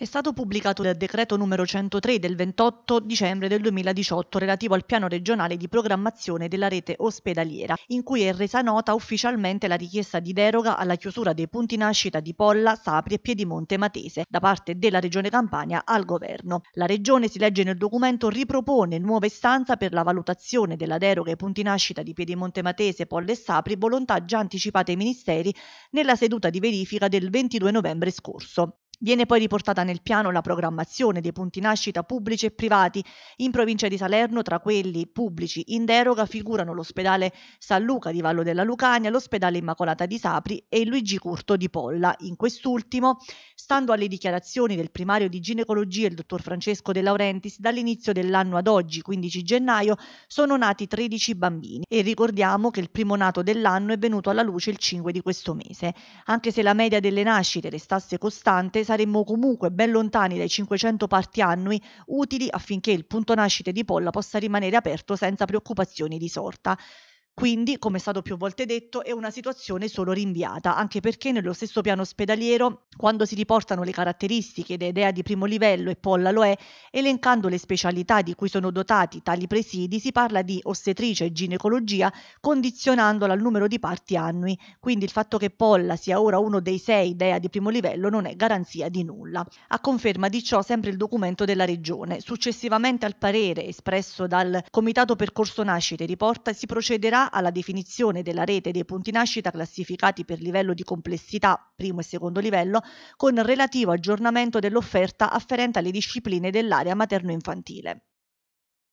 È stato pubblicato il decreto numero 103 del 28 dicembre del 2018 relativo al piano regionale di programmazione della rete ospedaliera, in cui è resa nota ufficialmente la richiesta di deroga alla chiusura dei punti nascita di Polla, Sapri e Piedimonte Matese da parte della Regione Campania al governo. La Regione, si legge nel documento, ripropone nuova istanza per la valutazione della deroga ai punti nascita di Piedimonte Matese, Polla e Sapri, volontà già anticipata ai ministeri nella seduta di verifica del 22 novembre scorso. Viene poi riportata nel piano la programmazione dei punti nascita pubblici e privati in provincia di Salerno, tra quelli pubblici in deroga figurano l'ospedale San Luca di Vallo della Lucania, l'ospedale Immacolata di Sapri e il Luigi Curto di Polla. In quest'ultimo, stando alle dichiarazioni del primario di ginecologia il dottor Francesco De Laurentiis, dall'inizio dell'anno ad oggi, 15 gennaio, sono nati 13 bambini e ricordiamo che il primo nato dell'anno è venuto alla luce il 5 di questo mese. Anche se la media delle nascite restasse costante, saremmo comunque ben lontani dai 500 parti annui utili affinché il punto nascite di Polla possa rimanere aperto senza preoccupazioni di sorta. Quindi, come è stato più volte detto, è una situazione solo rinviata, anche perché nello stesso piano ospedaliero, quando si riportano le caratteristiche ed idea di primo livello e polla lo è, elencando le specialità di cui sono dotati tali presidi, si parla di ostetricia e ginecologia, condizionandola al numero di parti annui. Quindi il fatto che polla sia ora uno dei sei DEA di primo livello non è garanzia di nulla. A conferma di ciò sempre il documento della regione. Successivamente al parere espresso dal Comitato Percorso Nascite riporta si procederà alla definizione della rete dei punti nascita classificati per livello di complessità primo e secondo livello con relativo aggiornamento dell'offerta afferente alle discipline dell'area materno-infantile.